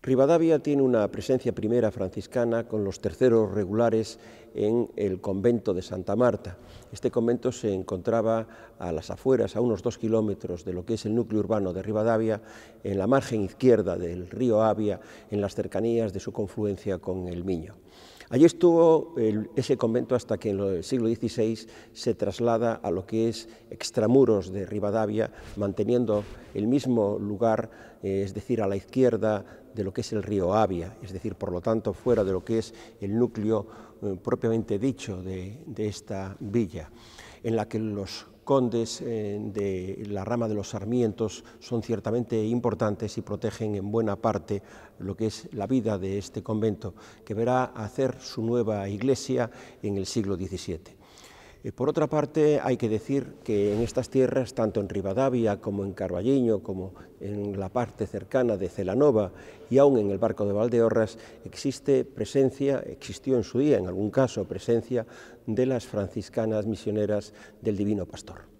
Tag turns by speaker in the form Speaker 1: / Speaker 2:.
Speaker 1: Rivadavia tiene una presencia primera franciscana con los terceros regulares en el convento de Santa Marta. Este convento se encontraba a las afueras, a unos dos kilómetros de lo que es el núcleo urbano de Rivadavia, en la margen izquierda del río Avia, en las cercanías de su confluencia con el Miño. Allí estuvo ese convento hasta que en el siglo XVI se traslada a lo que es extramuros de Rivadavia, manteniendo el mismo lugar, eh, es decir, a la izquierda de lo que es el río Avia, es decir, por lo tanto, fuera de lo que es el núcleo eh, propiamente dicho de, esta villa, en la que los condes eh, de la rama de los sarmientos son ciertamente importantes y protegen en buena parte lo que es la vida de este convento, que verá hacer su nueva iglesia en el siglo XVII. Eh, por otra parte, hay que decir que en estas tierras, tanto en Rivadavia como en Carballiño, como en la parte cercana de Celanova y aún en el barco de Valdeorras, existe presencia, existió en su día, en algún caso, presencia de las franciscanas misioneras del Divino Pastor.